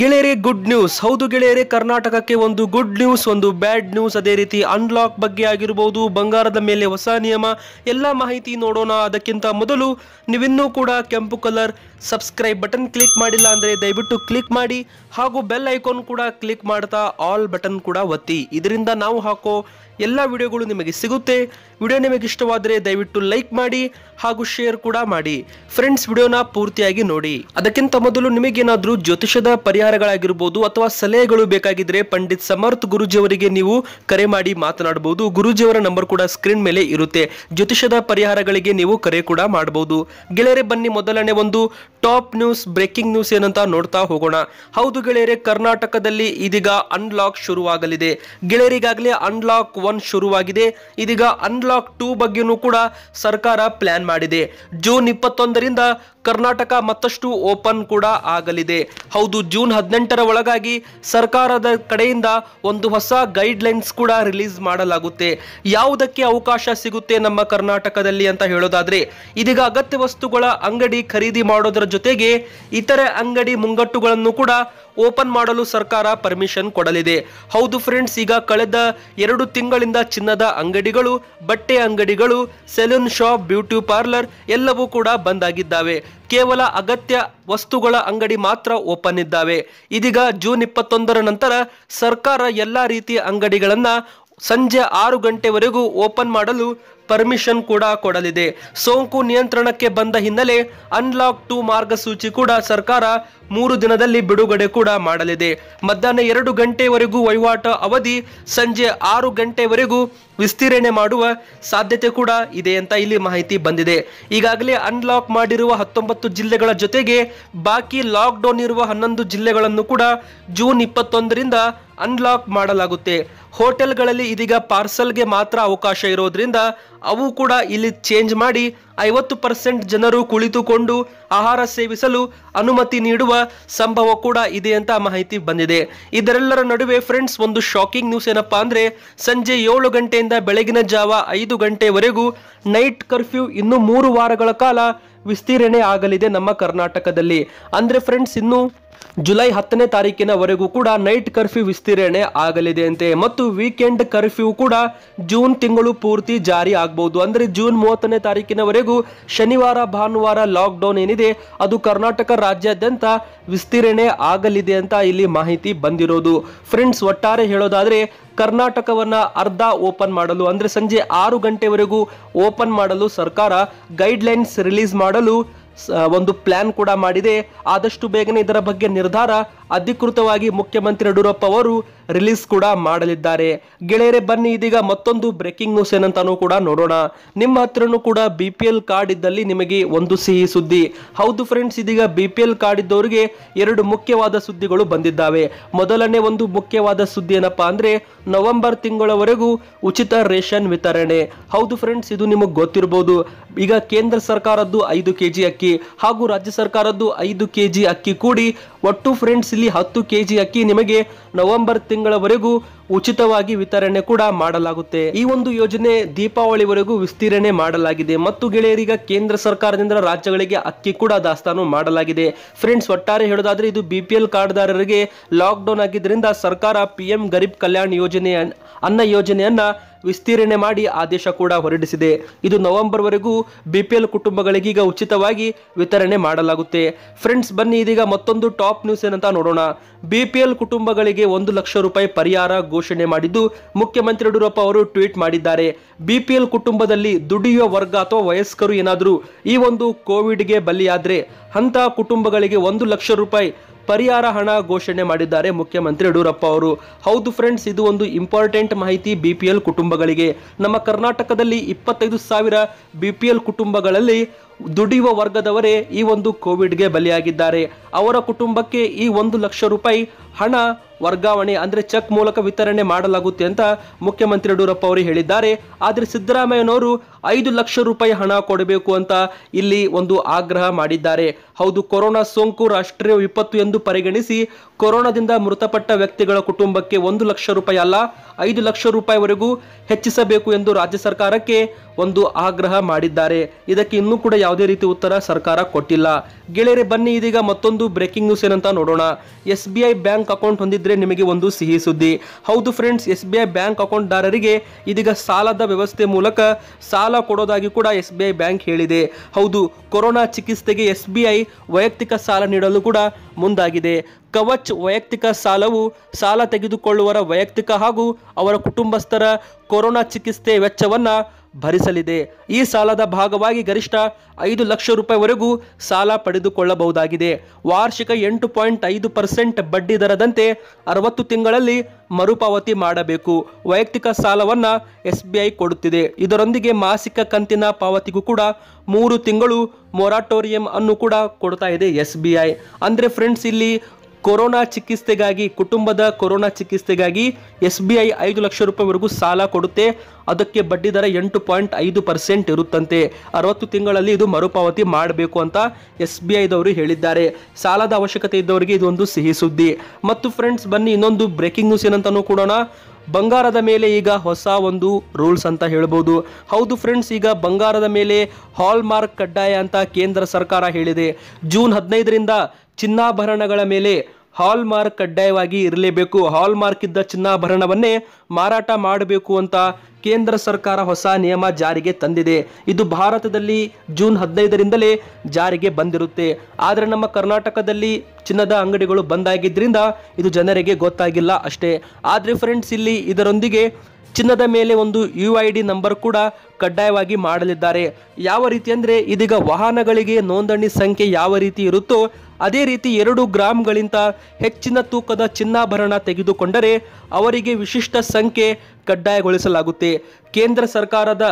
ಗೆಳೆಯರೆ good news ಹೌದು ಗೆಳೆಯರೆ ಕರ್ನಾಟಕಕ್ಕೆ ಒಂದು ಗುಡ್ ನ್ಯೂಸ್ ಒಂದು ಬ್ಯಾಡ್ ನ್ಯೂಸ್ ಅದೇ ರೀತಿ ಅನ್ಲಾಕ್ ಬಗ್ಗೆ ಆಗಿರ್ಬೋದು ಬಂಗಾರದ ಮೇಲೆ ಹೊಸ ನಿಯಮ ಎಲ್ಲ ಮಾಹಿತಿ ನೋಡೋಣ ಅದಕ್ಕಿಂತ ಮೊದಲು ನೀವಿನ್ನೂ ಕೂಡ ಕೆಂಪು ಕಲರ್ ಸಬ್ಸ್ಕ್ರೈಬ್ ಬಟನ್ ಕ್ಲಿಕ್ ಮಾಡಿಲ್ಲ ಅಂದರೆ ದಯವಿಟ್ಟು ಕ್ಲಿಕ್ ಮಾಡಿ ಹಾಗೂ ಬೆಲ್ ಐಕಾನ್ ಕೂಡ ಕ್ಲಿಕ್ ಮಾಡ್ತಾ ಆಲ್ ಬಟನ್ ಕೂಡ ಒತ್ತಿ ಇದರಿಂದ ನಾವು ಹಾಕೋ ಎಲ್ಲ ವಿಡಿಯೋಗಳು ನಿಮಗೆ ಸಿಗುತ್ತೆ ವಿಡಿಯೋ ನಿಮಗೆ ಇಷ್ಟವಾದರೆ ದಯವಿಟ್ಟು ಲೈಕ್ ಮಾಡಿ ಹಾಗೂ ಶೇರ್ ಕೂಡ ಮಾಡಿ ಫ್ರೆಂಡ್ಸ್ ವಿಡಿಯೋನ ಪೂರ್ತಿಯಾಗಿ ನೋಡಿ ಅದಕ್ಕಿಂತ ಮೊದಲು ನಿಮಗೇನಾದರೂ ಜ್ಯೋತಿಷದ ಪರಿಹಾರಗಳಾಗಿರ್ಬೋದು ಅಥವಾ ಸಲಹೆಗಳು ಬೇಕಾಗಿದ್ರೆ ಪಂಡಿತ್ ಸಮರ್ಥ ಗುರುಜಿಯವರಿಗೆ ನೀವು ಕರೆ ಮಾಡಿ ಮಾತನಾಡಬಹುದು ಗುರುಜಿಯವರ ನಂಬರ್ ಕೂಡ ಸ್ಕ್ರೀನ್ ಮೇಲೆ ಇರುತ್ತೆ ಜ್ಯೋತಿಷದ ಪರಿಹಾರಗಳಿಗೆ ನೀವು ಕರೆ ಕೂಡ ಮಾಡಬಹುದು ಗೆಳೆಯರೆ ಬನ್ನಿ ಮೊದಲನೇ ಒಂದು ಟಾಪ್ ನ್ಯೂಸ್ ಬ್ರೇಕಿಂಗ್ ನ್ಯೂಸ್ ಏನಂತ ನೋಡ್ತಾ ಹೋಗೋಣ ಹೌದು ಗೆಳೆಯರೆ ಕರ್ನಾಟಕದಲ್ಲಿ ಇದೀಗ ಅನ್ಲಾಕ್ ಶುರುವಾಗಲಿದೆ ಗೆಳೆಯರಿಗಾಗಲೇ ಅನ್ಲಾಕ್ ಒನ್ ಶುರುವಾಗಿದೆ ಇದೀಗ ಅನ್ಲಾಕ್ ಟೂ ಬಗ್ಗೆನೂ ಕೂಡ ಸರ್ಕಾರ ಪ್ಲಾನ್ ಮಾಡಿದೆ ಜೂನ್ ಇಪ್ಪತ್ತೊಂದರಿಂದ ಕರ್ನಾಟಕ ಮತ್ತಷ್ಟು ಓಪನ್ ಕೂಡ ಆಗಲಿದೆ ಹೌದು ಜೂನ್ ಹದಿನೆಂಟರ ಒಳಗಾಗಿ ಸರ್ಕಾರದ ಕಡೆಯಿಂದ ಒಂದು ಹೊಸ ಗೈಡ್ಲೈನ್ಸ್ ಕೂಡ ರಿಲೀಸ್ ಮಾಡಲಾಗುತ್ತೆ ಯಾವುದಕ್ಕೆ ಅವಕಾಶ ಸಿಗುತ್ತೆ ನಮ್ಮ ಕರ್ನಾಟಕದಲ್ಲಿ ಅಂತ ಹೇಳೋದಾದ್ರೆ ಇದೀಗ ಅಗತ್ಯ ವಸ್ತುಗಳ ಅಂಗಡಿ ಖರೀದಿ ಮಾಡೋದರ ಜೊತೆಗೆ ಇತರೆ ಅಂಗಡಿ ಮುಂಗಟ್ಟುಗಳನ್ನು ಕೂಡ ಓಪನ್ ಮಾಡಲು ಸರ್ಕಾರ ಪರ್ಮಿಷನ್ ಕೊಡಲಿದೆ ಹೌದು ಫ್ರೆಂಡ್ಸ್ ಈಗ ಕಳೆದ ಎರಡು ತಿಂಗಳಿಂದ ಚಿನ್ನದ ಅಂಗಡಿಗಳು ಬಟ್ಟೆ ಅಂಗಡಿಗಳು ಸೆಲೂನ್ ಶಾಪ್ ಬ್ಯೂಟಿ ಪಾರ್ಲರ್ ಎಲ್ಲವೂ ಕೂಡ ಬಂದ್ ಆಗಿದ್ದಾವೆ ಕೇವಲ ಅಗತ್ಯ ವಸ್ತುಗಳ ಅಂಗಡಿ ಮಾತ್ರ ಓಪನ್ ಇದ್ದಾವೆ ಇದೀಗ ಜೂನ್ ಇಪ್ಪತ್ತೊಂದರ ನಂತರ ಸರ್ಕಾರ ಎಲ್ಲ ರೀತಿಯ ಅಂಗಡಿಗಳನ್ನ ಸಂಜೆ ಆರು ಗಂಟೆವರೆಗೂ ಓಪನ್ ಮಾಡಲು ಪರ್ಮಿಷನ್ ಕೂಡ ಕೊಡಲಿದೆ ಸೋಂಕು ನಿಯಂತ್ರಣಕ್ಕೆ ಬಂದ ಹಿನ್ನೆಲೆ ಅನ್ಲಾಕ್ ಟು ಮಾರ್ಗಸೂಚಿ ಕೂಡ ಸರ್ಕಾರ ಮೂರು ದಿನದಲ್ಲಿ ಬಿಡುಗಡೆ ಕೂಡ ಮಾಡಲಿದೆ ಮಧ್ಯಾಹ್ನ ಎರಡು ಗಂಟೆವರೆಗೂ ವಹಿವಾಟು ಅವಧಿ ಸಂಜೆ ಆರು ಗಂಟೆವರೆಗೂ ವಿಸ್ತೀರ್ಣೆ ಮಾಡುವ ಸಾಧ್ಯತೆ ಕೂಡ ಇದೆ ಅಂತ ಇಲ್ಲಿ ಮಾಹಿತಿ ಬಂದಿದೆ ಈಗಾಗಲೇ ಅನ್ಲಾಕ್ ಮಾಡಿರುವ ಹತ್ತೊಂಬತ್ತು ಜಿಲ್ಲೆಗಳ ಜೊತೆಗೆ ಬಾಕಿ ಲಾಕ್ಡೌನ್ ಇರುವ ಹನ್ನೊಂದು ಜಿಲ್ಲೆಗಳನ್ನು ಕೂಡ ಜೂನ್ ಇಪ್ಪತ್ತೊಂದರಿಂದ ಅನ್ಲಾಕ್ ಮಾಡಲಾಗುತ್ತೆ ಹೋಟೆಲ್ಗಳಲ್ಲಿ ಇದೀಗ ಪಾರ್ಸಲ್ಗೆ ಮಾತ್ರ ಅವಕಾಶ ಇರೋದ್ರಿಂದ ಅವು ಕೂಡ ಇಲ್ಲಿ ಚೇಂಜ್ ಮಾಡಿ ಐವತ್ತು ಪರ್ಸೆಂಟ್ ಜನರು ಕುಳಿತುಕೊಂಡು ಆಹಾರ ಸೇವಿಸಲು ಅನುಮತಿ ನೀಡುವ ಸಂಭವ ಕೂಡ ಇದೆ ಅಂತ ಮಾಹಿತಿ ಬಂದಿದೆ ಇದರೆಲ್ಲರ ನಡುವೆ ಫ್ರೆಂಡ್ಸ್ ಒಂದು ಶಾಕಿಂಗ್ ನ್ಯೂಸ್ ಏನಪ್ಪಾ ಅಂದರೆ ಸಂಜೆ ಏಳು ಗಂಟೆಯಿಂದ ಬೆಳಗಿನ ಜಾವ ಐದು ಗಂಟೆವರೆಗೂ ನೈಟ್ ಕರ್ಫ್ಯೂ ಇನ್ನು ಮೂರು ವಾರಗಳ ಕಾಲ ವಿಸ್ತೀರ್ಣೆ ಆಗಲಿದೆ ನಮ್ಮ ಕರ್ನಾಟಕದಲ್ಲಿ ಅಂದರೆ ಫ್ರೆಂಡ್ಸ್ ಇನ್ನು ಜುಲೈ ಹತ್ತನೇ ತಾರೀಕಿನವರೆಗೂ ಕೂಡ ನೈಟ್ ಕರ್ಫ್ಯೂ ವಿಸ್ತೀರ್ಣೆ ಆಗಲಿದೆ ಅಂತೆ ಮತ್ತು ವೀಕೆಂಡ್ ಕರ್ಫ್ಯೂ ಕೂಡ ಜೂನ್ ತಿಂಗಳು ಪೂರ್ತಿ ಜಾರಿ ಆಗಬಹುದು ಅಂದರೆ ಜೂನ್ ಮೂವತ್ತನೇ ತಾರೀಕಿನವರೆಗೂ ಶನಿವಾರ ಭಾನುವಾರ ಲಾಕ್ಡೌನ್ ಏನಿದೆ ಅದು ಕರ್ನಾಟಕ ರಾಜ್ಯಾದ್ಯಂತ ವಿಸ್ತೀರ್ಣೆ ಆಗಲಿದೆ ಅಂತ ಇಲ್ಲಿ ಮಾಹಿತಿ ಬಂದಿರೋದು ಫ್ರೆಂಡ್ಸ್ ಒಟ್ಟಾರೆ ಹೇಳೋದಾದರೆ ಕರ್ನಾಟಕವನ್ನು ಅರ್ಧ ಓಪನ್ ಮಾಡಲು ಅಂದರೆ ಸಂಜೆ ಆರು ಗಂಟೆವರೆಗೂ ಓಪನ್ ಮಾಡಲು ಸರ್ಕಾರ ಗೈಡ್ಲೈನ್ಸ್ ರಿಲೀಸ್ ಮಾಡಲು ಒಂದು ಪ್ಲಾನ್ ಕೂಡ ಮಾಡಿದೆ ಆದಷ್ಟು ಬೇಗನೆ ಇದರ ಬಗ್ಗೆ ನಿರ್ಧಾರ ಅಧಿಕೃತವಾಗಿ ಮುಖ್ಯಮಂತ್ರಿ ಯಡಿಯೂರಪ್ಪ ಅವರು ರಿಲೀಸ್ ಕೂಡ ಮಾಡಲಿದ್ದಾರೆ ಗೆಳೆಯರೆ ಬನ್ನಿ ಇದೀಗ ಮತ್ತೊಂದು ಬ್ರೇಕಿಂಗ್ ನ್ಯೂಸ್ ಏನಂತಾನೂ ಕೂಡ ನೋಡೋಣ ನಿಮ್ಮ ಹತ್ರನೂ ಕೂಡ ಬಿ ಪಿ ಎಲ್ ಕಾರ್ಡ್ ಇದ್ದಲ್ಲಿ ನಿಮಗೆ ಒಂದು ಸಿಹಿ ಸುದ್ದಿ ಹೌದು ಫ್ರೆಂಡ್ಸ್ ಇದೀಗ ಬಿ ಪಿ ಎಲ್ ಕಾರ್ಡ್ ಇದ್ದವರಿಗೆ ಎರಡು ಮುಖ್ಯವಾದ ಸುದ್ದಿಗಳು ಬಂದಿದ್ದಾವೆ ಮೊದಲನೇ ಒಂದು ಮುಖ್ಯವಾದ ಸುದ್ದಿ ಏನಪ್ಪಾ ಅಂದ್ರೆ ನವೆಂಬರ್ ತಿಂಗಳವರೆಗೂ ಉಚಿತ ರೇಷನ್ ವಿತರಣೆ ಹೌದು ಫ್ರೆಂಡ್ಸ್ ಇದು ನಿಮಗೆ ಗೊತ್ತಿರಬಹುದು ಈಗ ಕೇಂದ್ರ ಸರ್ಕಾರದ್ದು ಐದು ಕೆಜಿ ಅಕ್ಕಿ ಹಾಗೂ ರಾಜ್ಯ ಸರ್ಕಾರದ್ದು ಐದು ಕೆಜಿ ಅಕ್ಕಿ ಕೂಡಿ ಒಟ್ಟು ಫ್ರೆಂಡ್ಸ್ ಇಲ್ಲಿ ಹತ್ತು ಕೆಜಿ ಅಕ್ಕಿ ನಿಮಗೆ ನವೆಂಬರ್ ತಿಂಗಳವರೆಗೂ ಉಚಿತವಾಗಿ ವಿತರಣೆ ಕೂಡ ಮಾಡಲಾಗುತ್ತೆ ಈ ಒಂದು ಯೋಜನೆ ದೀಪಾವಳಿವರೆಗೂ ವಿಸ್ತೀರ್ಣೆ ಮಾಡಲಾಗಿದೆ ಮತ್ತು ಗೆಳೆಯರಿಗ ಕೇಂದ್ರ ಸರ್ಕಾರದಿಂದ ರಾಜ್ಯಗಳಿಗೆ ಅಕ್ಕಿ ಕೂಡ ದಾಸ್ತಾನು ಮಾಡಲಾಗಿದೆ ಫ್ರೆಂಡ್ಸ್ ಒಟ್ಟಾರೆ ಹೇಳೋದಾದ್ರೆ ಇದು ಬಿ ಪಿ ಎಲ್ ಕಾರ್ಡ್ದಾರರಿಗೆ ಲಾಕ್ಡೌನ್ ಆಗಿದ್ದರಿಂದ ಸರ್ಕಾರ ಪಿ ಎಂ ಗರೀಬ್ ಕಲ್ಯಾಣ ಯೋಜನೆ ಅನ್ನ ಯೋಜನೆಯನ್ನ ವಿಸ್ತೀರ್ಣೆ ಮಾಡಿ ಆದೇಶ ಕೂಡ ಹೊರಡಿಸಿದೆ ಇದು ವರೆಗೂ ಬಿಪಿಎಲ್ ಕುಟುಂಬಗಳಿಗೆ ಈಗ ಉಚಿತವಾಗಿ ವಿತರಣೆ ಮಾಡಲಾಗುತ್ತೆ ಫ್ರೆಂಡ್ಸ್ ಬನ್ನಿ ಇದೀಗ ಮತ್ತೊಂದು ಟಾಪ್ ನ್ಯೂಸ್ ಏನಂತ ನೋಡೋಣ ಬಿಪಿಎಲ್ ಕುಟುಂಬಗಳಿಗೆ ಒಂದು ಲಕ್ಷ ರೂಪಾಯಿ ಪರಿಹಾರ ಘೋಷಣೆ ಮಾಡಿದ್ದು ಮುಖ್ಯಮಂತ್ರಿ ಯಡಿಯೂರಪ್ಪ ಅವರು ಟ್ವೀಟ್ ಮಾಡಿದ್ದಾರೆ ಬಿಪಿಎಲ್ ಕುಟುಂಬದಲ್ಲಿ ದುಡಿಯುವ ವರ್ಗ ಅಥವಾ ವಯಸ್ಕರು ಏನಾದರೂ ಈ ಒಂದು ಕೋವಿಡ್ಗೆ ಬಲಿಯಾದರೆ ಅಂತಹ ಕುಟುಂಬಗಳಿಗೆ ಒಂದು ಲಕ್ಷ ರೂಪಾಯಿ ಪರಿಹಾರ ಹಣ ಘೋಷಣೆ ಮಾಡಿದ್ದಾರೆ ಮುಖ್ಯಮಂತ್ರಿ ಯಡಿಯೂರಪ್ಪ ಅವರು ಹೌದು ಫ್ರೆಂಡ್ಸ್ ಇದು ಒಂದು ಇಂಪಾರ್ಟೆಂಟ್ ಮಾಹಿತಿ ಬಿ ಕುಟುಂಬಗಳಿಗೆ ನಮ್ಮ ಕರ್ನಾಟಕದಲ್ಲಿ ಇಪ್ಪತ್ತೈದು ಸಾವಿರ ಬಿ ಕುಟುಂಬಗಳಲ್ಲಿ ದುಡಿಯುವ ವರ್ಗದವರೇ ಈ ಒಂದು ಕೋವಿಡ್ಗೆ ಬಲಿಯಾಗಿದ್ದಾರೆ ಅವರ ಕುಟುಂಬಕ್ಕೆ ಈ ಒಂದು ಲಕ್ಷ ರೂಪಾಯಿ ಹಣ ವರ್ಗಾವಣೆ ಅಂದರೆ ಚೆಕ್ ಮೂಲಕ ವಿತರಣೆ ಮಾಡಲಾಗುತ್ತೆ ಅಂತ ಮುಖ್ಯಮಂತ್ರಿ ಯಡಿಯೂರಪ್ಪ ಅವರು ಹೇಳಿದ್ದಾರೆ ಆದರೆ ಸಿದ್ದರಾಮಯ್ಯನವರು ಐದು ಲಕ್ಷ ರೂಪಾಯಿ ಹಣ ಕೊಡಬೇಕು ಅಂತ ಇಲ್ಲಿ ಒಂದು ಆಗ್ರಹ ಮಾಡಿದ್ದಾರೆ ಹೌದು ಕೊರೋನಾ ಸೋಂಕು ರಾಷ್ಟ್ರೀಯ ವಿಪತ್ತು ಎಂದು ಪರಿಗಣಿಸಿ ಕೊರೋನಾದಿಂದ ಮೃತಪಟ್ಟ ವ್ಯಕ್ತಿಗಳ ಕುಟುಂಬಕ್ಕೆ ಒಂದು ಲಕ್ಷ ರೂಪಾಯಿ ಅಲ್ಲ ಐದು ಲಕ್ಷ ರೂಪಾಯಿವರೆಗೂ ಹೆಚ್ಚಿಸಬೇಕು ಎಂದು ರಾಜ್ಯ ಸರ್ಕಾರಕ್ಕೆ ಒಂದು ಆಗ್ರಹ ಮಾಡಿದ್ದಾರೆ ಇದಕ್ಕೆ ಇನ್ನೂ ಕೂಡ ಯಾವುದೇ ರೀತಿ ಉತ್ತರ ಸರ್ಕಾರ ಕೊಟ್ಟಿಲ್ಲ ಗೆಳೆಯರೆ ಬನ್ನಿ ಇದೀಗ ಮತ್ತೊಂದು ಬ್ರೇಕಿಂಗ್ ನ್ಯೂಸ್ ಏನಂತ ನೋಡೋಣ S B I bank account ಹೊಂದಿದ್ರೆ ನಿಮಗೆ ಒಂದು ಸಿಹಿ ಸುದ್ದಿ ಹೌದು friends S B I bank ಅಕೌಂಟ್ದಾರರಿಗೆ ಇದೀಗ ಸಾಲದ ವ್ಯವಸ್ಥೆ ಮೂಲಕ ಸಾಲ ಕೊಡೋದಾಗಿ ಕೂಡ ಎಸ್ ಬಿ ಐ ಬ್ಯಾಂಕ್ ಹೇಳಿದೆ ಹೌದು ಕೊರೋನಾ ಚಿಕಿತ್ಸೆಗೆ ಎಸ್ ಬಿ ಐ ವೈಯಕ್ತಿಕ ಸಾಲ ನೀಡಲು ಕೂಡ ಮುಂದಾಗಿದೆ ಕವಚ್ ವೈಯಕ್ತಿಕ ಸಾಲವು ಸಾಲ ತೆಗೆದುಕೊಳ್ಳುವರ ವೈಯಕ್ತಿಕ ಹಾಗೂ ಅವರ ಕುಟುಂಬಸ್ಥರ ಕೊರೋನಾ ಚಿಕಿತ್ಸೆ ವೆಚ್ಚವನ್ನು ಭರಿಸಲಿದೆ ಈ ಸಾಲದ ಭಾಗವಾಗಿ ಗರಿಷ್ಠ ಐದು ಲಕ್ಷ ರೂಪಾಯಿವರೆಗೂ ಸಾಲ ಪಡೆದುಕೊಳ್ಳಬಹುದಾಗಿದೆ ವಾರ್ಷಿಕ ಎಂಟು ಪಾಯಿಂಟ್ ಐದು ಪರ್ಸೆಂಟ್ ಬಡ್ಡಿ ದರದಂತೆ ಅರವತ್ತು ತಿಂಗಳಲ್ಲಿ ಮರುಪಾವತಿ ಮಾಡಬೇಕು ವೈಯಕ್ತಿಕ ಸಾಲವನ್ನು ಎಸ್ ಬಿ ಐ ಕೊಡುತ್ತಿದೆ ಇದರೊಂದಿಗೆ ಮಾಸಿಕ ಕಂತಿನ ಪಾವತಿಗೂ ಕೂಡ ಮೂರು ತಿಂಗಳು ಮೊರಾಟೋರಿಯಂ ಅನ್ನು ಕೂಡ ಕೊಡ್ತಾ ಇದೆ ಎಸ್ ಬಿ ಐ ಅಂದರೆ ಫ್ರೆಂಡ್ಸ್ ಇಲ್ಲಿ ಕೊರೋನಾ ಚಿಕಿತ್ಸೆಗಾಗಿ ಕುಟುಂಬದ ಕೊರೋನಾ ಚಿಕಿತ್ಸೆಗಾಗಿ ಎಸ್ ಬಿ ಐ ಐದು ಲಕ್ಷ ರೂಪಾಯಿವರೆಗೂ ಸಾಲ ಕೊಡುತ್ತೆ ಅದಕ್ಕೆ ಬಡ್ಡಿ ದರ ಎಂಟು ಪಾಯಿಂಟ್ ಐದು ಪರ್ಸೆಂಟ್ ಇರುತ್ತಂತೆ ಅರವತ್ತು ತಿಂಗಳಲ್ಲಿ ಇದು ಮರುಪಾವತಿ ಮಾಡಬೇಕು ಅಂತ ಎಸ್ ಬಿ ಐದವರು ಹೇಳಿದ್ದಾರೆ ಸಾಲದ ಅವಶ್ಯಕತೆ ಇದ್ದವರಿಗೆ ಇದೊಂದು ಸಿಹಿ ಸುದ್ದಿ ಮತ್ತು ಫ್ರೆಂಡ್ಸ್ ಬನ್ನಿ ಇನ್ನೊಂದು ಬ್ರೇಕಿಂಗ್ ನ್ಯೂಸ್ ಏನಂತಾನು ಕೊಡೋಣ ಬಂಗಾರದ ಮೇಲೆ ಈಗ ಹೊಸ ಒಂದು ರೂಲ್ಸ್ ಅಂತ ಹೇಳ್ಬೋದು ಹೌದು ಫ್ರೆಂಡ್ಸ್ ಈಗ ಬಂಗಾರದ ಮೇಲೆ ಹಾಲ್ ಕಡ್ಡಾಯ ಅಂತ ಕೇಂದ್ರ ಸರ್ಕಾರ ಹೇಳಿದೆ ಜೂನ್ ಹದಿನೈದರಿಂದ ಚಿನ್ನಾಭರಣಗಳ ಮೇಲೆ ಹಾಲ್ ಮಾರ್ಕ್ ಕಡ್ಡಾಯವಾಗಿ ಇರಲೇಬೇಕು ಹಾಲ್ ಮಾರ್ಕ್ ಇದ್ದ ಚಿನ್ನಾಭರಣವನ್ನೇ ಮಾರಾಟ ಮಾಡಬೇಕು ಅಂತ ಕೇಂದ್ರ ಸರ್ಕಾರ ಹೊಸ ನಿಯಮ ಜಾರಿಗೆ ತಂದಿದೆ ಇದು ಭಾರತದಲ್ಲಿ ಜೂನ್ ಹದಿನೈದರಿಂದಲೇ ಜಾರಿಗೆ ಬಂದಿರುತ್ತೆ ಆದರೆ ನಮ್ಮ ಕರ್ನಾಟಕದಲ್ಲಿ ಚಿನ್ನದ ಅಂಗಡಿಗಳು ಬಂದಾಗಿದ್ದರಿಂದ ಇದು ಜನರಿಗೆ ಗೊತ್ತಾಗಿಲ್ಲ ಅಷ್ಟೇ ಆದರೆ ಫ್ರೆಂಡ್ಸ್ ಇಲ್ಲಿ ಇದರೊಂದಿಗೆ ಚಿನ್ನದ ಮೇಲೆ ಒಂದು ಯು ಐ ಡಿ ನಂಬರ್ ಕೂಡ ಕಡ್ಡಾಯವಾಗಿ ಮಾಡಲಿದ್ದಾರೆ ಯಾವ ರೀತಿ ಅಂದರೆ ಇದೀಗ ವಾಹನಗಳಿಗೆ ನೋಂದಣಿ ಸಂಖ್ಯೆ ಯಾವ ರೀತಿ ಇರುತ್ತೋ ಅದೇ ರೀತಿ ಎರಡು ಗ್ರಾಮ್ಗಳಿಂದ ಹೆಚ್ಚಿನ ತೂಕದ ಚಿನ್ನಾಭರಣ ತೆಗೆದುಕೊಂಡರೆ ಅವರಿಗೆ ವಿಶಿಷ್ಟ ಸಂಖ್ಯೆ ಕಡ್ಡಾಯಗೊಳಿಸಲಾಗುತ್ತೆ ಕೇಂದ್ರ ಸರ್ಕಾರದ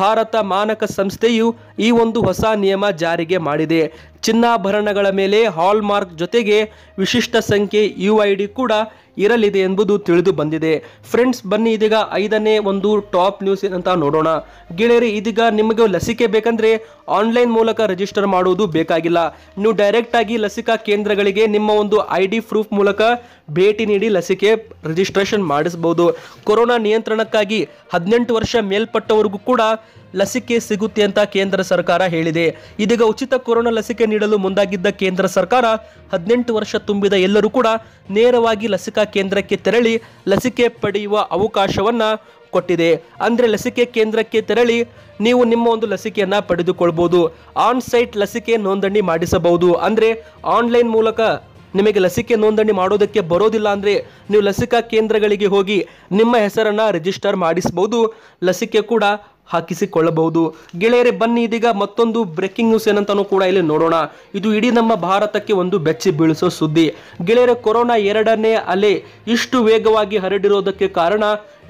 ಭಾರತ ಮಾನಕ ಸಂಸ್ಥೆಯು ಈ ಒಂದು ಹೊಸ ನಿಯಮ ಜಾರಿಗೆ ಮಾಡಿದೆ ಚಿನ್ನಾಭರಣಗಳ ಮೇಲೆ ಹಾಲ್ಮಾರ್ಕ್ ಜೊತೆಗೆ ವಿಶಿಷ್ಟ ಸಂಖ್ಯೆ ಯು ಐ ಡಿ ಕೂಡ ಇರಲಿದೆ ಎಂಬುದು ತಿಳಿದು ಬಂದಿದೆ ಫ್ರೆಂಡ್ಸ್ ಬನ್ನಿ ಇದೀಗ ಐದನೇ ಒಂದು ಟಾಪ್ ನ್ಯೂಸ್ ಏನಂತ ನೋಡೋಣ ಗೆಳೆಯರಿ ಇದೀಗ ನಿಮಗೆ ಲಸಿಕೆ ಬೇಕಂದ್ರೆ ಆನ್ಲೈನ್ ಮೂಲಕ ರಿಜಿಸ್ಟರ್ ಮಾಡುವುದು ಬೇಕಾಗಿಲ್ಲ ನೀವು ಡೈರೆಕ್ಟ್ ಆಗಿ ಲಸಿಕಾ ಕೇಂದ್ರಗಳಿಗೆ ನಿಮ್ಮ ಒಂದು ಐ ಡಿ ಪ್ರೂಫ್ ಮೂಲಕ ಭೇಟಿ ನೀಡಿ ಲಸಿಕೆ ರಿಜಿಸ್ಟ್ರೇಷನ್ ಮಾಡಿಸಬಹುದು ಕೊರೋನಾ ನಿಯಂತ್ರಣಕ್ಕಾಗಿ ಹದಿನೆಂಟು ವರ್ಷ ಮೇಲ್ಪಟ್ಟವರೆಗೂ ಕೂಡ ಲಸಿಕೆ ಸಿಗುತ್ತೆ ಅಂತ ಕೇಂದ್ರ ಸರ್ಕಾರ ಹೇಳಿದೆ ಇದೀಗ ಉಚಿತ ಕೊರೋನಾ ಲಸಿಕೆ ನೀಡಲು ಮುಂದಾಗಿದ್ದ ಕೇಂದ್ರ ಸರ್ಕಾರ ಹದಿನೆಂಟು ವರ್ಷ ತುಂಬಿದ ಎಲ್ಲರೂ ಕೂಡ ನೇರವಾಗಿ ಲಸಿಕಾ ಕೇಂದ್ರಕ್ಕೆ ತೆರಳಿ ಲಸಿಕೆ ಪಡೆಯುವ ಅವಕಾಶವನ್ನ ಕೊಟ್ಟಿದೆ ಅಂದ್ರೆ ಲಸಿಕೆ ಕೇಂದ್ರಕ್ಕೆ ತೆರಳಿ ನೀವು ನಿಮ್ಮ ಒಂದು ಲಸಿಕೆಯನ್ನ ಪಡೆದುಕೊಳ್ಬಹುದು ಆನ್ ಸೈಟ್ ಲಸಿಕೆ ನೋಂದಣಿ ಮಾಡಿಸಬಹುದು ಅಂದ್ರೆ ಆನ್ಲೈನ್ ಮೂಲಕ ನಿಮಗೆ ಲಸಿಕೆ ನೋಂದಣಿ ಮಾಡೋದಕ್ಕೆ ಬರೋದಿಲ್ಲ ಅಂದ್ರೆ ನೀವು ಲಸಿಕಾ ಕೇಂದ್ರಗಳಿಗೆ ಹೋಗಿ ನಿಮ್ಮ ಹೆಸರನ್ನ ರಿಜಿಸ್ಟರ್ ಮಾಡಿಸಬಹುದು ಲಸಿಕೆ ಕೂಡ ಹಾಕಿಸಿಕೊಳ್ಳಬಹುದು ಗೆಳೆಯರೆ ಬನ್ನಿ ಇದೀಗ ಮತ್ತೊಂದು ಬ್ರೇಕಿಂಗ್ ನ್ಯೂಸ್ ಏನಂತಾನು ಕೂಡ ಇಲ್ಲಿ ನೋಡೋಣ ಇದು ಇಡೀ ನಮ್ಮ ಭಾರತಕ್ಕೆ ಒಂದು ಬೆಚ್ಚಿ ಬೀಳಿಸೋ ಸುದ್ದಿ ಗೆಳೆಯರ ಕೊರೋನಾ ಎರಡನೇ ಅಲೆ ಇಷ್ಟು ವೇಗವಾಗಿ ಹರಡಿರೋದಕ್ಕೆ ಕಾರಣ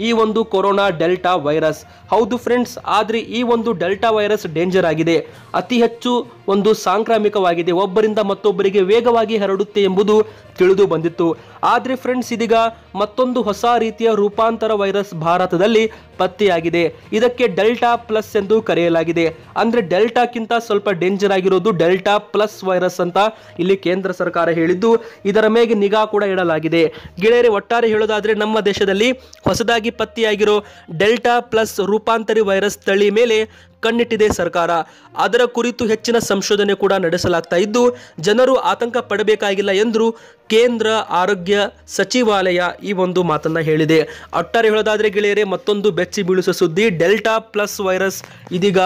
ಈ ಒಂದು ಕೊರೋನಾ ಡೆಲ್ಟಾ ವೈರಸ್ ಹೌದು ಫ್ರೆಂಡ್ಸ್ ಆದರೆ ಈ ಒಂದು ಡೆಲ್ಟಾ ವೈರಸ್ ಡೇಂಜರ್ ಆಗಿದೆ ಅತಿ ಹೆಚ್ಚು ಒಂದು ಸಾಂಕ್ರಾಮಿಕವಾಗಿದೆ ಒಬ್ಬರಿಂದ ಮತ್ತೊಬ್ಬರಿಗೆ ವೇಗವಾಗಿ ಹರಡುತ್ತೆ ಎಂಬುದು ತಿಳಿದು ಬಂದಿತ್ತು ಆದರೆ ಫ್ರೆಂಡ್ಸ್ ಇದೀಗ ಮತ್ತೊಂದು ಹೊಸ ರೀತಿಯ ರೂಪಾಂತರ ವೈರಸ್ ಭಾರತದಲ್ಲಿ ಪತ್ತೆಯಾಗಿದೆ ಇದಕ್ಕೆ ಡೆಲ್ಟಾ ಪ್ಲಸ್ ಎಂದು ಕರೆಯಲಾಗಿದೆ ಅಂದರೆ ಡೆಲ್ಟಾಕ್ಕಿಂತ ಸ್ವಲ್ಪ ಡೇಂಜರ್ ಆಗಿರೋದು ಡೆಲ್ಟಾ ಪ್ಲಸ್ ವೈರಸ್ ಅಂತ ಇಲ್ಲಿ ಕೇಂದ್ರ ಸರ್ಕಾರ ಹೇಳಿದ್ದು ಇದರ ಮೇಲೆ ನಿಗಾ ಕೂಡ ಇಡಲಾಗಿದೆ ಗೆಳೆಯರೆ ಒಟ್ಟಾರೆ ಹೇಳೋದಾದರೆ ನಮ್ಮ ದೇಶದಲ್ಲಿ ಹೊಸದಾಗಿ ಹೊಸದಾಗಿ ಪತ್ತೆಯಾಗಿರೋ ಡೆಲ್ಟಾ ಪ್ಲಸ್ ರೂಪಾಂತರಿ ವೈರಸ್ ತಳಿ ಮೇಲೆ ಕಣ್ಣಿಟ್ಟಿದೆ ಸರ್ಕಾರ ಅದರ ಕುರಿತು ಹೆಚ್ಚಿನ ಸಂಶೋಧನೆ ಕೂಡ ನಡೆಸಲಾಗ್ತಾ ಇದ್ದು ಜನರು ಆತಂಕ ಪಡಬೇಕಾಗಿಲ್ಲ ಎಂದರು ಕೇಂದ್ರ ಆರೋಗ್ಯ ಸಚಿವಾಲಯ ಈ ಒಂದು ಮಾತನ್ನ ಹೇಳಿದೆ ಒಟ್ಟಾರೆ ಹೇಳೋದಾದ್ರೆ ಗೆಳೆಯರೆ ಮತ್ತೊಂದು ಬೆಚ್ಚಿ ಬೀಳಿಸುವ ಸುದ್ದಿ ಡೆಲ್ಟಾ ಪ್ಲಸ್ ವೈರಸ್ ಇದೀಗ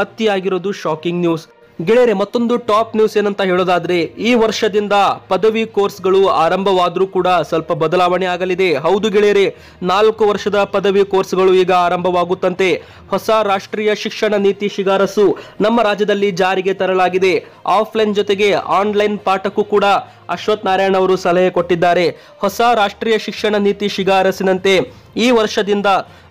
ಪತ್ತೆಯಾಗಿರೋದು ಶಾಕಿಂಗ್ ನ್ಯೂಸ್ ಗೆಳೆಯರೆ ಮತ್ತೊಂದು ಟಾಪ್ ನ್ಯೂಸ್ ಏನಂತ ಹೇಳೋದಾದ್ರೆ ಈ ವರ್ಷದಿಂದ ಪದವಿ ಕೋರ್ಸ್ಗಳು ಆರಂಭವಾದರೂ ಕೂಡ ಸ್ವಲ್ಪ ಬದಲಾವಣೆ ಆಗಲಿದೆ ಹೌದು ಗೆಳೆಯರೆ ನಾಲ್ಕು ವರ್ಷದ ಪದವಿ ಕೋರ್ಸ್ಗಳು ಈಗ ಆರಂಭವಾಗುತ್ತಂತೆ ಹೊಸ ರಾಷ್ಟ್ರೀಯ ಶಿಕ್ಷಣ ನೀತಿ ಶಿಫಾರಸು ನಮ್ಮ ರಾಜ್ಯದಲ್ಲಿ ಜಾರಿಗೆ ತರಲಾಗಿದೆ ಆಫ್ಲೈನ್ ಜೊತೆಗೆ ಆನ್ಲೈನ್ ಪಾಠಕ್ಕೂ ಕೂಡ ಅಶ್ವಥ್ ನಾರಾಯಣ್ ಅವರು ಸಲಹೆ ಕೊಟ್ಟಿದ್ದಾರೆ ಹೊಸ ರಾಷ್ಟ್ರೀಯ ಶಿಕ್ಷಣ ನೀತಿ ಶಿಫಾರಸಿನಂತೆ ಈ ವರ್ಷದಿಂದ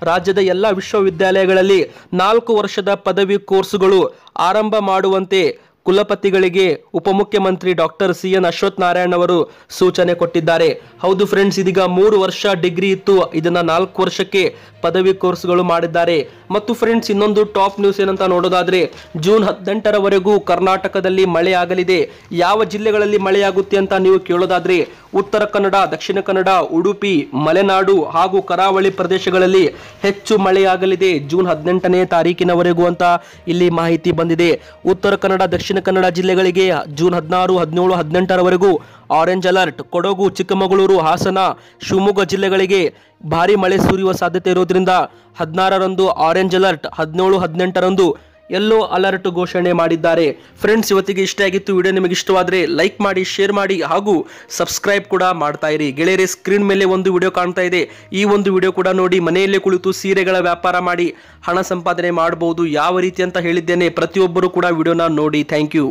ರಾಜ್ಯದ ಎಲ್ಲ ವಿಶ್ವವಿದ್ಯಾಲಯಗಳಲ್ಲಿ ನಾಲ್ಕು ವರ್ಷದ ಪದವಿ ಕೋರ್ಸ್ಗಳು ಆರಂಭ ಮಾಡುವಂತೆ ಕುಲಪತಿಗಳಿಗೆ ಉಪಮುಖ್ಯಮಂತ್ರಿ doctor C N Ashwath Narayan ಅವರು ಸೂಚನೆ ಕೊಟ್ಟಿದ್ದಾರೆ ಹೌದು ಫ್ರೆಂಡ್ಸ್ ಇದೀಗ ಮೂರು ವರ್ಷ ಡಿಗ್ರಿ ಇತ್ತು ಇದನ್ನ ನಾಲ್ಕು ವರ್ಷಕ್ಕೆ ಪದವಿ ಕೋರ್ಸ್ಗಳು ಮಾಡಿದ್ದಾರೆ ಮತ್ತು ಫ್ರೆಂಡ್ಸ್ ಇನ್ನೊಂದು ಟಾಪ್ ನ್ಯೂಸ್ ಏನಂತ ನೋಡೋದಾದ್ರೆ ಜೂನ್ ಹದಿನೆಂಟರವರೆಗೂ ಕರ್ನಾಟಕದಲ್ಲಿ ಮಳೆಯಾಗಲಿದೆ ಯಾವ ಜಿಲ್ಲೆಗಳಲ್ಲಿ ಮಳೆಯಾಗುತ್ತೆ ಅಂತ ನೀವು ಕೇಳೋದಾದ್ರೆ ಉತ್ತರ ಕನ್ನಡ ದಕ್ಷಿಣ ಕನ್ನಡ ಉಡುಪಿ ಮಲೆನಾಡು ಹಾಗೂ ಕರಾವಳಿ ಪ್ರದೇಶಗಳಲ್ಲಿ ಹೆಚ್ಚು ಮಳೆಯಾಗಲಿದೆ ಜೂನ್ ಹದಿನೆಂಟನೇ ತಾರೀಕಿನವರೆಗೂ ಅಂತ ಇಲ್ಲಿ ಮಾಹಿತಿ ಬಂದಿದೆ ಉತ್ತರ ಕನ್ನಡ ದಕ್ಷಿಣ ದಕ್ಷಿಣ ಕನ್ನಡ ಜಿಲ್ಲೆಗಳಿಗೆ ಜೂನ್ ಹದಿನಾರು ಹದಿನೇಳು ಹದಿನೆಂಟರವರೆಗೂ ಆರೆಂಜ್ ಅಲರ್ಟ್ ಕೊಡಗು ಚಿಕ್ಕಮಗಳೂರು ಹಾಸನ ಶಿವಮೊಗ್ಗ ಜಿಲ್ಲೆಗಳಿಗೆ ಭಾರಿ ಮಳೆ ಸುರಿಯುವ ಸಾಧ್ಯತೆ ಇರುವುದರಿಂದ ಹದಿನಾರರಂದು ಆರೆಂಜ್ ಅಲರ್ಟ್ ಹದಿನೇಳು ಹದಿನೆಂಟರಂದು ಎಲ್ಲೋ ಅಲರ್ಟ್ ಘೋಷಣೆ ಮಾಡಿದ್ದಾರೆ ಫ್ರೆಂಡ್ಸ್ ಇವತ್ತಿಗೆ ಇಷ್ಟ ಆಗಿತ್ತು ವಿಡಿಯೋ ನಿಮಗೆ ಇಷ್ಟವಾದರೆ ಲೈಕ್ ಮಾಡಿ ಶೇರ್ ಮಾಡಿ ಹಾಗೂ ಸಬ್ಸ್ಕ್ರೈಬ್ ಕೂಡ ಮಾಡ್ತಾ ಇರಿ ಗೆಳೆಯರೆ ಸ್ಕ್ರೀನ್ ಮೇಲೆ ಒಂದು ವಿಡಿಯೋ ಕಾಣ್ತಾ ಇದೆ ಈ ಒಂದು ವಿಡಿಯೋ ಕೂಡ ನೋಡಿ ಮನೆಯಲ್ಲೇ ಕುಳಿತು ಸೀರೆಗಳ ವ್ಯಾಪಾರ ಮಾಡಿ ಹಣ ಸಂಪಾದನೆ ಮಾಡಬಹುದು ಯಾವ ರೀತಿ ಅಂತ ಹೇಳಿದ್ದೇನೆ ಪ್ರತಿಯೊಬ್ಬರು ಕೂಡ ವಿಡಿಯೋನ ನೋಡಿ ಥ್ಯಾಂಕ್ ಯು